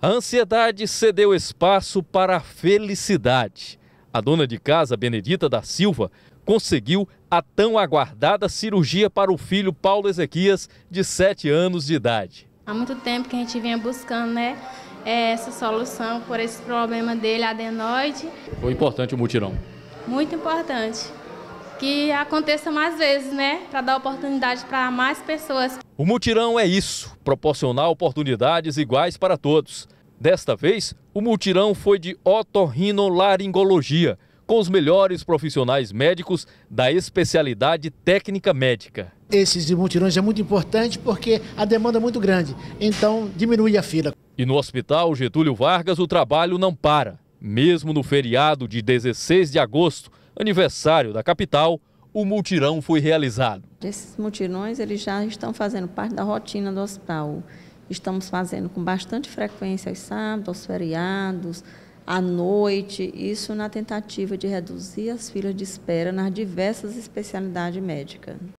A ansiedade cedeu espaço para a felicidade. A dona de casa, Benedita da Silva, conseguiu a tão aguardada cirurgia para o filho Paulo Ezequias, de 7 anos de idade. Há muito tempo que a gente vinha buscando né, é, essa solução por esse problema dele, adenoide. Foi importante o mutirão? Muito importante que aconteça mais vezes, né? Para dar oportunidade para mais pessoas. O mutirão é isso, proporcionar oportunidades iguais para todos. Desta vez, o mutirão foi de otorrinolaringologia, com os melhores profissionais médicos da especialidade técnica médica. Esses mutirões é muito importante porque a demanda é muito grande, então diminui a fila. E no Hospital Getúlio Vargas o trabalho não para. Mesmo no feriado de 16 de agosto, aniversário da capital, o multirão foi realizado. Esses multirões eles já estão fazendo parte da rotina do hospital. Estamos fazendo com bastante frequência aos sábados, aos feriados, à noite, isso na tentativa de reduzir as filas de espera nas diversas especialidades médicas.